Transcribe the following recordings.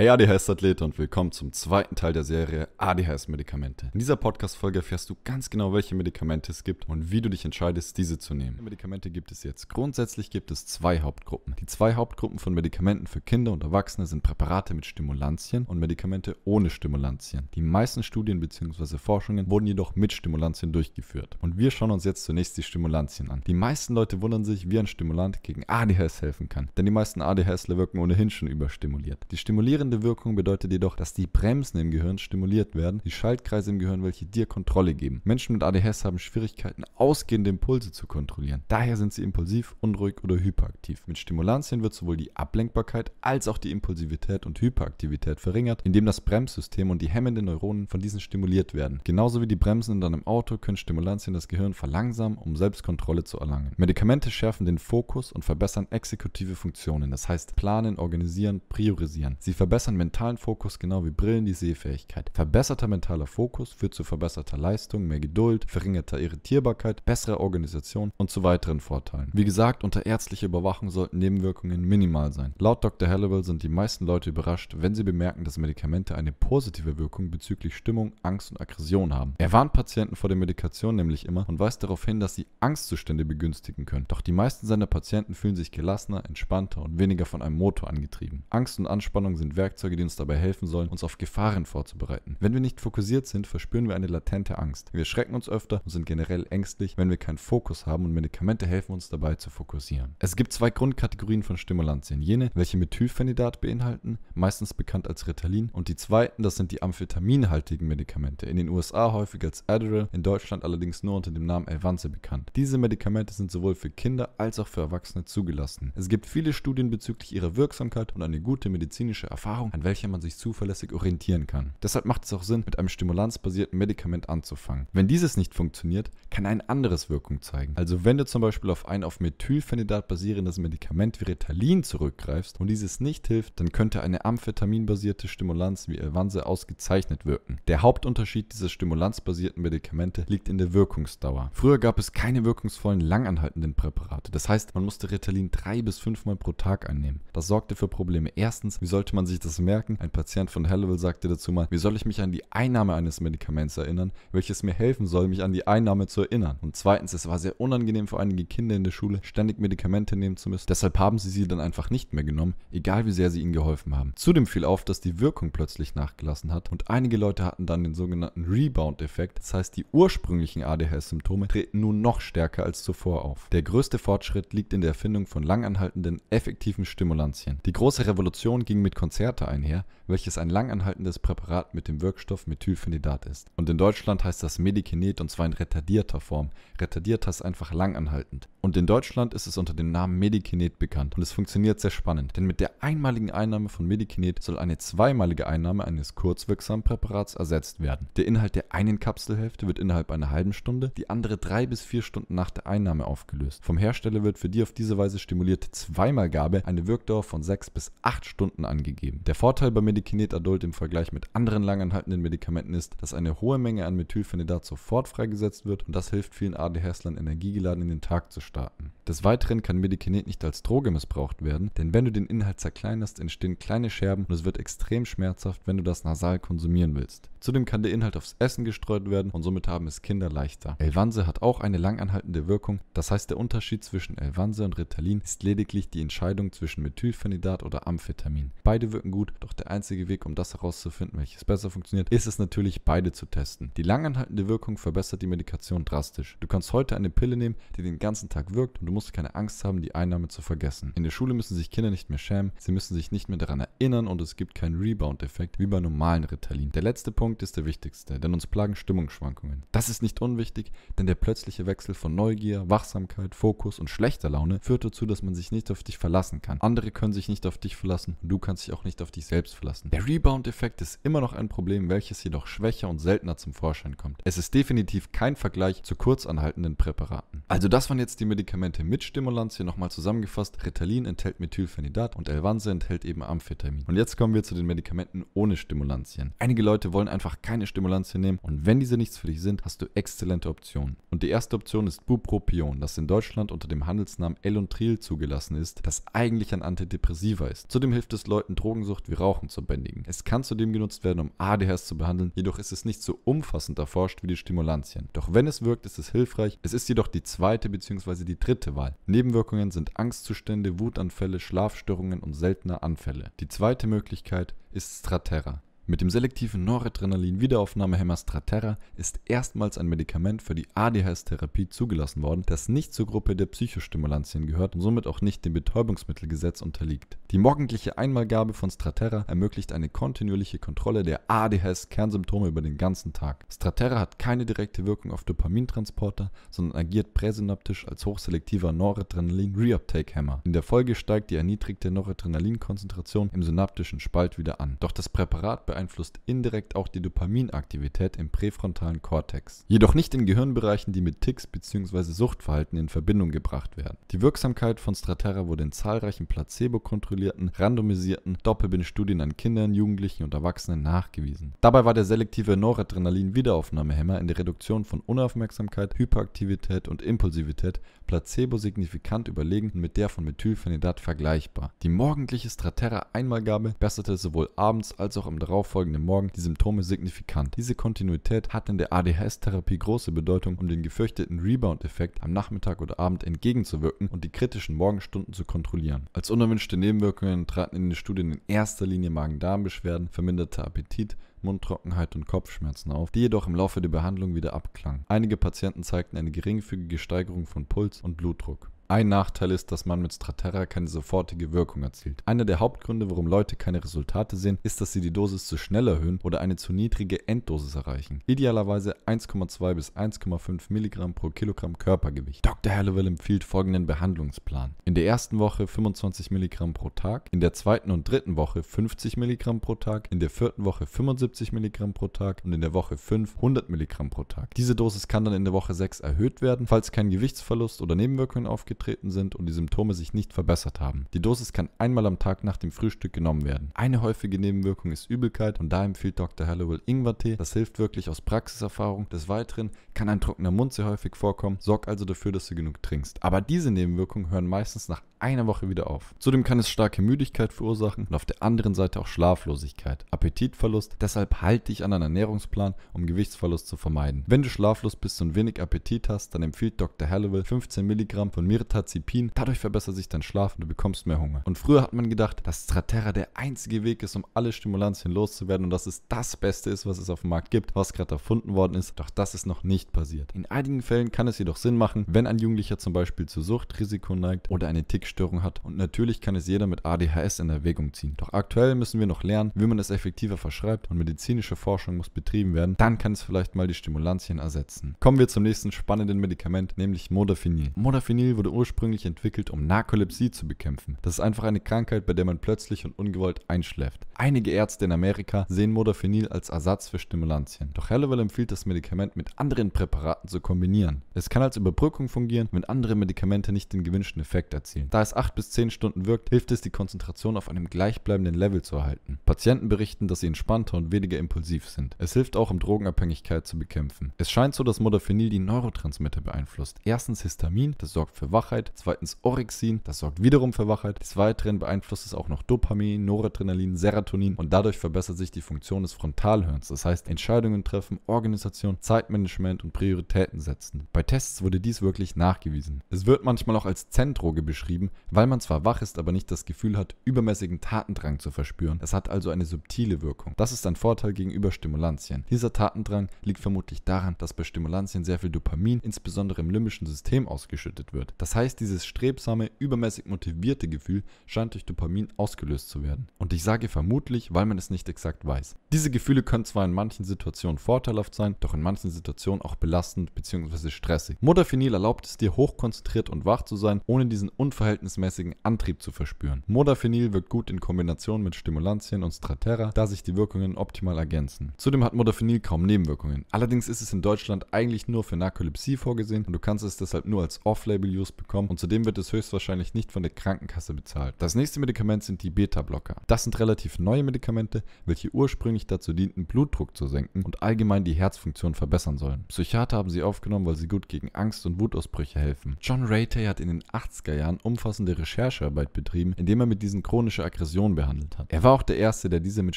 Hey ADHS-Athlete und willkommen zum zweiten Teil der Serie ADHS-Medikamente. In dieser Podcast-Folge erfährst du ganz genau, welche Medikamente es gibt und wie du dich entscheidest, diese zu nehmen. Medikamente gibt es jetzt. Grundsätzlich gibt es zwei Hauptgruppen. Die zwei Hauptgruppen von Medikamenten für Kinder und Erwachsene sind Präparate mit Stimulantien und Medikamente ohne Stimulantien. Die meisten Studien bzw. Forschungen wurden jedoch mit Stimulantien durchgeführt. Und wir schauen uns jetzt zunächst die Stimulantien an. Die meisten Leute wundern sich, wie ein Stimulant gegen ADHS helfen kann, denn die meisten ADHSler wirken ohnehin schon überstimuliert. Die stimulierenden stimulierende Wirkung bedeutet jedoch, dass die Bremsen im Gehirn stimuliert werden, die Schaltkreise im Gehirn, welche dir Kontrolle geben. Menschen mit ADHS haben Schwierigkeiten, ausgehende Impulse zu kontrollieren. Daher sind sie impulsiv, unruhig oder hyperaktiv. Mit Stimulantien wird sowohl die Ablenkbarkeit als auch die Impulsivität und Hyperaktivität verringert, indem das Bremssystem und die hemmenden Neuronen von diesen stimuliert werden. Genauso wie die Bremsen in deinem Auto können Stimulantien das Gehirn verlangsamen, um Selbstkontrolle zu erlangen. Medikamente schärfen den Fokus und verbessern exekutive Funktionen, das heißt planen, organisieren, priorisieren. Sie verbessern verbessern mentalen Fokus genau wie Brillen die Sehfähigkeit. Verbesserter mentaler Fokus führt zu verbesserter Leistung, mehr Geduld, verringerter Irritierbarkeit, besserer Organisation und zu weiteren Vorteilen. Wie gesagt, unter ärztlicher Überwachung sollten Nebenwirkungen minimal sein. Laut Dr. Halliwell sind die meisten Leute überrascht, wenn sie bemerken, dass Medikamente eine positive Wirkung bezüglich Stimmung, Angst und Aggression haben. Er warnt Patienten vor der Medikation nämlich immer und weist darauf hin, dass sie Angstzustände begünstigen können. Doch die meisten seiner Patienten fühlen sich gelassener, entspannter und weniger von einem Motor angetrieben. Angst und Anspannung sind Werkzeuge, die uns dabei helfen sollen, uns auf Gefahren vorzubereiten. Wenn wir nicht fokussiert sind, verspüren wir eine latente Angst. Wir schrecken uns öfter und sind generell ängstlich, wenn wir keinen Fokus haben und Medikamente helfen uns dabei zu fokussieren. Es gibt zwei Grundkategorien von Stimulantien. Jene, welche Methylphenidat beinhalten, meistens bekannt als Ritalin, und die zweiten, das sind die amphetaminhaltigen Medikamente, in den USA häufig als Adderall, in Deutschland allerdings nur unter dem Namen Elvanse bekannt. Diese Medikamente sind sowohl für Kinder als auch für Erwachsene zugelassen. Es gibt viele Studien bezüglich ihrer Wirksamkeit und eine gute medizinische Erfahrung Erfahrung, an welcher man sich zuverlässig orientieren kann. Deshalb macht es auch Sinn, mit einem stimulanzbasierten Medikament anzufangen. Wenn dieses nicht funktioniert, kann ein anderes Wirkung zeigen. Also wenn du zum Beispiel auf ein auf Methylphenidat basierendes Medikament wie Ritalin zurückgreifst und dieses nicht hilft, dann könnte eine amphetaminbasierte Stimulanz wie Elvanse ausgezeichnet wirken. Der Hauptunterschied dieser stimulanzbasierten Medikamente liegt in der Wirkungsdauer. Früher gab es keine wirkungsvollen langanhaltenden Präparate. Das heißt, man musste Ritalin drei bis fünfmal pro Tag einnehmen. Das sorgte für Probleme. Erstens, wie sollte man sich sich das merken. Ein Patient von Hallowell sagte dazu mal, wie soll ich mich an die Einnahme eines Medikaments erinnern, welches mir helfen soll, mich an die Einnahme zu erinnern. Und zweitens, es war sehr unangenehm für einige Kinder in der Schule, ständig Medikamente nehmen zu müssen. Deshalb haben sie sie dann einfach nicht mehr genommen, egal wie sehr sie ihnen geholfen haben. Zudem fiel auf, dass die Wirkung plötzlich nachgelassen hat und einige Leute hatten dann den sogenannten Rebound-Effekt. Das heißt, die ursprünglichen ADHS-Symptome treten nun noch stärker als zuvor auf. Der größte Fortschritt liegt in der Erfindung von langanhaltenden, effektiven Stimulantien. Die große Revolution ging mit Konzerten Werte einher, welches ein langanhaltendes Präparat mit dem Wirkstoff Methylphenidat ist. Und in Deutschland heißt das Medikinet und zwar in retardierter Form. Retardiert heißt einfach langanhaltend. Und in Deutschland ist es unter dem Namen Medikinet bekannt und es funktioniert sehr spannend, denn mit der einmaligen Einnahme von Medikinet soll eine zweimalige Einnahme eines kurzwirksamen Präparats ersetzt werden. Der Inhalt der einen Kapselhälfte wird innerhalb einer halben Stunde, die andere drei bis vier Stunden nach der Einnahme aufgelöst. Vom Hersteller wird für die auf diese Weise stimulierte Zweimalgabe eine Wirkdauer von sechs bis acht Stunden angegeben. Der Vorteil bei Medikinet Adult im Vergleich mit anderen langanhaltenden Medikamenten ist, dass eine hohe Menge an Methylphenidat sofort freigesetzt wird und das hilft vielen ADHSlern energiegeladen in den Tag zu starten. Des Weiteren kann Medikinet nicht als Droge missbraucht werden, denn wenn du den Inhalt zerkleinerst, entstehen kleine Scherben und es wird extrem schmerzhaft, wenn du das nasal konsumieren willst. Zudem kann der Inhalt aufs Essen gestreut werden und somit haben es Kinder leichter. Elvanse hat auch eine langanhaltende Wirkung, das heißt der Unterschied zwischen Elvanse und Ritalin ist lediglich die Entscheidung zwischen Methylphenidat oder Amphetamin. Beide wirken Gedanken gut, doch der einzige Weg, um das herauszufinden, welches besser funktioniert, ist es natürlich, beide zu testen. Die langanhaltende Wirkung verbessert die Medikation drastisch. Du kannst heute eine Pille nehmen, die den ganzen Tag wirkt und du musst keine Angst haben, die Einnahme zu vergessen. In der Schule müssen sich Kinder nicht mehr schämen, sie müssen sich nicht mehr daran erinnern und es gibt keinen Rebound-Effekt wie bei normalen Ritalin. Der letzte Punkt ist der wichtigste, denn uns plagen Stimmungsschwankungen. Das ist nicht unwichtig, denn der plötzliche Wechsel von Neugier, Wachsamkeit, Fokus und schlechter Laune führt dazu, dass man sich nicht auf dich verlassen kann. Andere können sich nicht auf dich verlassen und du kannst dich auch nicht nicht auf dich selbst verlassen. Der Rebound-Effekt ist immer noch ein Problem, welches jedoch schwächer und seltener zum Vorschein kommt. Es ist definitiv kein Vergleich zu kurzanhaltenden Präparaten. Also das waren jetzt die Medikamente mit Stimulanz hier nochmal zusammengefasst. Ritalin enthält Methylphenidat und Elvanse enthält eben Amphetamin. Und jetzt kommen wir zu den Medikamenten ohne Stimulantien. Einige Leute wollen einfach keine Stimulantien nehmen und wenn diese nichts für dich sind, hast du exzellente Optionen. Und die erste Option ist Bupropion, das in Deutschland unter dem Handelsnamen Elontril zugelassen ist, das eigentlich ein Antidepressiver ist. Zudem hilft es Leuten, Drogen Drogensucht wie Rauchen zu bändigen. Es kann zudem genutzt werden, um ADHS zu behandeln, jedoch ist es nicht so umfassend erforscht wie die Stimulantien. Doch wenn es wirkt, ist es hilfreich. Es ist jedoch die zweite bzw. die dritte Wahl. Nebenwirkungen sind Angstzustände, Wutanfälle, Schlafstörungen und seltener Anfälle. Die zweite Möglichkeit ist Straterra. Mit dem selektiven Noradrenalin-Wiederaufnahmehemmer Strattera ist erstmals ein Medikament für die ADHS-Therapie zugelassen worden, das nicht zur Gruppe der Psychostimulantien gehört und somit auch nicht dem Betäubungsmittelgesetz unterliegt. Die morgendliche Einmalgabe von Strattera ermöglicht eine kontinuierliche Kontrolle der ADHS-Kernsymptome über den ganzen Tag. Strattera hat keine direkte Wirkung auf Dopamintransporter, sondern agiert präsynaptisch als hochselektiver Noradrenalin-Reuptake-Hemmer. In der Folge steigt die erniedrigte Noradrenalin-Konzentration im synaptischen Spalt wieder an. Doch das Präparat bei beeinflusst indirekt auch die Dopaminaktivität im präfrontalen Kortex, jedoch nicht in Gehirnbereichen, die mit Ticks bzw. Suchtverhalten in Verbindung gebracht werden. Die Wirksamkeit von Straterra wurde in zahlreichen placebo-kontrollierten, randomisierten Doppelbindstudien an Kindern, Jugendlichen und Erwachsenen nachgewiesen. Dabei war der selektive Noradrenalin-Wiederaufnahmehemmer in der Reduktion von Unaufmerksamkeit, Hyperaktivität und Impulsivität placebo signifikant überlegen mit der von Methylphenidat vergleichbar. Die morgendliche Straterra-Einmalgabe besserte sowohl abends als auch im darauf darauffolgenden Morgen die Symptome signifikant. Diese Kontinuität hat in der ADHS-Therapie große Bedeutung, um den gefürchteten Rebound-Effekt am Nachmittag oder Abend entgegenzuwirken und die kritischen Morgenstunden zu kontrollieren. Als unerwünschte Nebenwirkungen traten in den Studien in erster Linie Magen-Darm-Beschwerden, verminderter Appetit, Mundtrockenheit und Kopfschmerzen auf, die jedoch im Laufe der Behandlung wieder abklangen. Einige Patienten zeigten eine geringfügige Steigerung von Puls und Blutdruck. Ein Nachteil ist, dass man mit Straterra keine sofortige Wirkung erzielt. Einer der Hauptgründe, warum Leute keine Resultate sehen, ist, dass sie die Dosis zu schnell erhöhen oder eine zu niedrige Enddosis erreichen. Idealerweise 1,2 bis 1,5 Milligramm pro Kilogramm Körpergewicht. Dr. Halliwell empfiehlt folgenden Behandlungsplan. In der ersten Woche 25 Milligramm pro Tag, in der zweiten und dritten Woche 50 Milligramm pro Tag, in der vierten Woche 75 Milligramm pro Tag und in der Woche 5 100 Milligramm pro Tag. Diese Dosis kann dann in der Woche 6 erhöht werden, falls kein Gewichtsverlust oder Nebenwirkungen aufgetreten eingetreten sind und die Symptome sich nicht verbessert haben. Die Dosis kann einmal am Tag nach dem Frühstück genommen werden. Eine häufige Nebenwirkung ist Übelkeit und da empfiehlt Dr. Halliwell Ingwertee. Das hilft wirklich aus Praxiserfahrung. Des Weiteren kann ein trockener Mund sehr häufig vorkommen. Sorg also dafür, dass du genug trinkst. Aber diese Nebenwirkungen hören meistens nach einer Woche wieder auf. Zudem kann es starke Müdigkeit verursachen und auf der anderen Seite auch Schlaflosigkeit, Appetitverlust. Deshalb halte dich an einen Ernährungsplan, um Gewichtsverlust zu vermeiden. Wenn du schlaflos bist und wenig Appetit hast, dann empfiehlt Dr. Halliwell 15 Milligramm von Mir Cetazipin. Dadurch verbessert sich dein Schlaf und du bekommst mehr Hunger. Und früher hat man gedacht, dass Straterra der einzige Weg ist, um alle Stimulantien loszuwerden und dass es das Beste ist, was es auf dem Markt gibt, was gerade erfunden worden ist. Doch das ist noch nicht passiert. In einigen Fällen kann es jedoch Sinn machen, wenn ein Jugendlicher zum Beispiel zu Suchtrisiko neigt oder eine Tickstörung hat. Und natürlich kann es jeder mit ADHS in Erwägung ziehen. Doch aktuell müssen wir noch lernen, wie man es effektiver verschreibt und medizinische Forschung muss betrieben werden. Dann kann es vielleicht mal die Stimulantien ersetzen. Kommen wir zum nächsten spannenden Medikament, nämlich Modafinil. Modafinil wurde ursprünglich entwickelt, um Narkolepsie zu bekämpfen. Das ist einfach eine Krankheit, bei der man plötzlich und ungewollt einschläft einige Ärzte in Amerika sehen Modafinil als Ersatz für Stimulantien. Doch Hellewell empfiehlt das Medikament mit anderen Präparaten zu kombinieren. Es kann als Überbrückung fungieren, wenn andere Medikamente nicht den gewünschten Effekt erzielen. Da es 8 bis 10 Stunden wirkt, hilft es, die Konzentration auf einem gleichbleibenden Level zu erhalten. Patienten berichten, dass sie entspannter und weniger impulsiv sind. Es hilft auch, um Drogenabhängigkeit zu bekämpfen. Es scheint so, dass Modafinil die Neurotransmitter beeinflusst. Erstens Histamin, das sorgt für Wachheit. Zweitens Orexin, das sorgt wiederum für Wachheit. Des Weiteren beeinflusst es auch noch Dopamin, Noradrenalin, Serotonin Melatonin und dadurch verbessert sich die Funktion des Frontalhirns, das heißt Entscheidungen treffen, Organisation, Zeitmanagement und Prioritäten setzen. Bei Tests wurde dies wirklich nachgewiesen. Es wird manchmal auch als Zendroge beschrieben, weil man zwar wach ist, aber nicht das Gefühl hat, übermäßigen Tatendrang zu verspüren. Es hat also eine subtile Wirkung. Das ist ein Vorteil gegenüber Stimulantien. Dieser Tatendrang liegt vermutlich daran, dass bei Stimulantien sehr viel Dopamin, insbesondere im limbischen System, ausgeschüttet wird. Das heißt, dieses strebsame, übermäßig motivierte Gefühl scheint durch Dopamin ausgelöst zu werden. Und ich sage vermutlich, vermutlich, weil man es nicht exakt weiß. Diese Gefühle können zwar in manchen Situationen vorteilhaft sein, doch in manchen Situationen auch belastend bzw. stressig. Modafinil erlaubt es dir, hochkonzentriert und wach zu sein, ohne diesen unverhältnismäßigen Antrieb zu verspüren. Modafinil wirkt gut in Kombination mit Stimulantien und Straterra, da sich die Wirkungen optimal ergänzen. Zudem hat Modafinil kaum Nebenwirkungen. Allerdings ist es in Deutschland eigentlich nur für Narkolepsie vorgesehen und du kannst es deshalb nur als Off-Label-Use bekommen und zudem wird es höchstwahrscheinlich nicht von der Krankenkasse bezahlt. Das nächste Medikament sind die Beta-Blocker. Das sind relativ neue Medikamente, welche ursprünglich dazu dienten, Blutdruck zu senken und allgemein die Herzfunktion verbessern sollen. Psychiater haben sie aufgenommen, weil sie gut gegen Angst und Wutausbrüche helfen. John Ratey hat in den 80er Jahren umfassende Recherchearbeit betrieben, indem er mit diesen chronische Aggression behandelt hat. Er war auch der Erste, der diese mit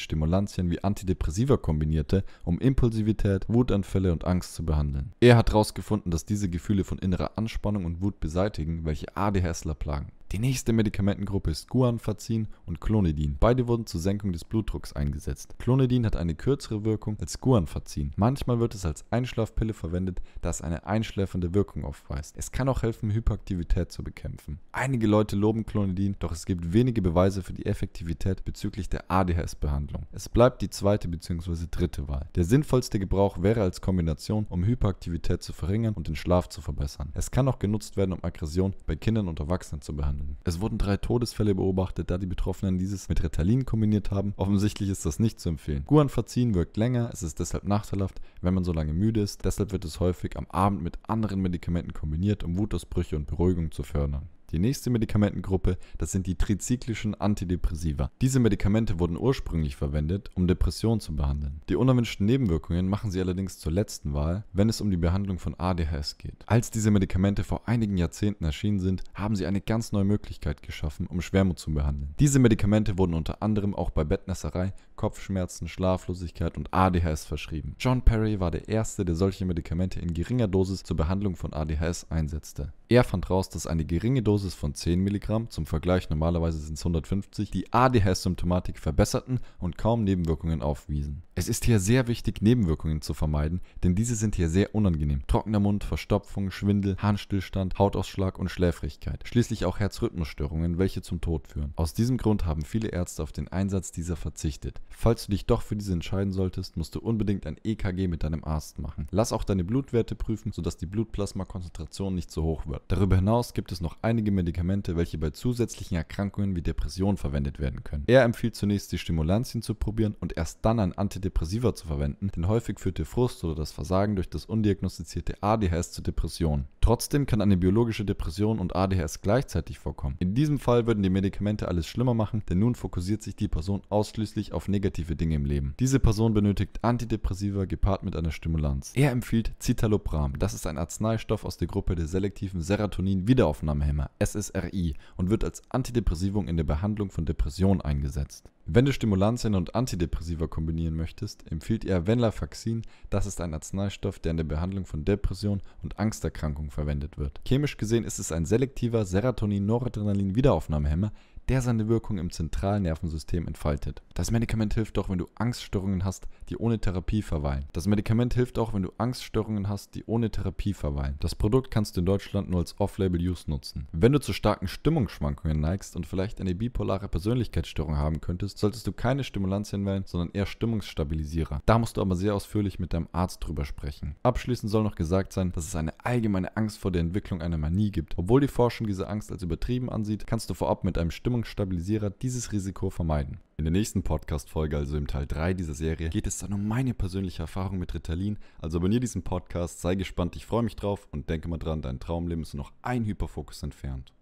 Stimulantien wie Antidepressiva kombinierte, um Impulsivität, Wutanfälle und Angst zu behandeln. Er hat herausgefunden, dass diese Gefühle von innerer Anspannung und Wut beseitigen, welche ADHSler plagen. Die nächste Medikamentengruppe ist Guanfacin und Clonidin. Beide wurden zur Senkung des Blutdrucks eingesetzt. Clonidin hat eine kürzere Wirkung als Guanfacin. Manchmal wird es als Einschlafpille verwendet, da es eine einschläfernde Wirkung aufweist. Es kann auch helfen, Hyperaktivität zu bekämpfen. Einige Leute loben Clonidin, doch es gibt wenige Beweise für die Effektivität bezüglich der ADHS-Behandlung. Es bleibt die zweite bzw. dritte Wahl. Der sinnvollste Gebrauch wäre als Kombination, um Hyperaktivität zu verringern und den Schlaf zu verbessern. Es kann auch genutzt werden, um Aggression bei Kindern und Erwachsenen zu behandeln. Betroffenen. Es wurden drei Todesfälle beobachtet, da die Betroffenen dieses mit Ritalin kombiniert haben. Offensichtlich ist das nicht zu empfehlen. Guanfacin wirkt länger, es ist deshalb nachteilhaft, wenn man so lange müde ist. Deshalb wird es häufig am Abend mit anderen Medikamenten kombiniert, um Wutausbrüche und Beruhigung zu fördern. Die nächste Medikamentengruppe, das sind die trizyklischen Antidepressiva. Diese Medikamente wurden ursprünglich verwendet, um Depressionen zu behandeln. Die unerwünschten Nebenwirkungen machen sie allerdings zur letzten Wahl, wenn es um die Behandlung von ADHS geht. Als diese Medikamente vor einigen Jahrzehnten erschienen sind, haben sie eine ganz neue Möglichkeit geschaffen, um Schwermut zu behandeln. Diese Medikamente wurden unter anderem auch bei Bettnässerei, Kopfschmerzen, Schlaflosigkeit und ADHS verschrieben. John Perry war der erste, der solche Medikamente in geringer Dosis zur Behandlung von ADHS einsetzte. Er fand raus, dass eine geringe Dosis Dosis von 10 Milligramm, zum Vergleich normalerweise sind es 150, die ADHS-Symptomatik verbesserten und kaum Nebenwirkungen aufwiesen. Es ist hier sehr wichtig, Nebenwirkungen zu vermeiden, denn diese sind hier sehr unangenehm. Trockener Mund, Verstopfung, Schwindel, Harnstillstand, Hautausschlag und Schläfrigkeit. Schließlich auch Herzrhythmusstörungen, welche zum Tod führen. Aus diesem Grund haben viele Ärzte auf den Einsatz dieser verzichtet. Falls du dich doch für diese entscheiden solltest, musst du unbedingt ein EKG mit deinem Arzt machen. Lass auch deine Blutwerte prüfen, sodass die Blutplasmakonzentration nicht zu hoch wird. Darüber hinaus gibt es noch einige einige Medikamente, welche bei zusätzlichen Erkrankungen wie Depressionen verwendet werden können. Er empfiehlt zunächst, die Stimulantien zu probieren und erst dann ein Antidepressiva zu verwenden, denn häufig führt der Frust oder das Versagen durch das undiagnostizierte ADHS zu Depressionen. Trotzdem kann eine biologische Depression und ADHS gleichzeitig vorkommen. In diesem Fall würden die Medikamente alles schlimmer machen, denn nun fokussiert sich die Person ausschließlich auf negative Dinge im Leben. Diese Person benötigt Antidepressiva gepaart mit einer Stimulanz. Er empfiehlt Citalopram. Das ist ein Arzneistoff aus der Gruppe der selektiven serotonin wiederaufnahmehämmer SSRI, und wird als Antidepressivum in der Behandlung von Depressionen eingesetzt. Wenn du Stimulantien und Antidepressiva kombinieren möchtest, empfiehlt er Venlafaxin. Das ist ein Arzneistoff, der in der Behandlung von Depressionen und Angsterkrankungen verwendet wird. Chemisch gesehen ist es ein selektiver Serotonin-Noradrenalin-Wiederaufnahmehemmer, der seine Wirkung im zentralen Nervensystem entfaltet. Das Medikament hilft auch, wenn du Angststörungen hast, die ohne Therapie verweilen. Das Medikament hilft auch, wenn du Angststörungen hast, die ohne Therapie verweilen. Das Produkt kannst du in Deutschland nur als Off-Label-Use nutzen. Wenn du zu starken Stimmungsschwankungen neigst und vielleicht eine bipolare Persönlichkeitsstörung haben könntest, solltest du keine Stimulantien wählen, sondern eher Stimmungsstabilisierer. Da musst du aber sehr ausführlich mit deinem Arzt drüber sprechen. Abschließend soll noch gesagt sein, dass es eine allgemeine Angst vor der Entwicklung einer Manie gibt. Obwohl die Forschung diese Angst als übertrieben ansieht, kannst du vorab mit einem Stimmungsstabilisierer Stimmungsstabilisierer dieses Risiko vermeiden. In der nächsten Podcast-Folge, also im Teil 3 dieser Serie, geht es dann um meine persönliche Erfahrung mit Ritalin. Also abonniere diesen Podcast, sei gespannt, ich freue mich drauf und denke mal dran, dein Traumleben ist nur noch ein Hyperfokus entfernt.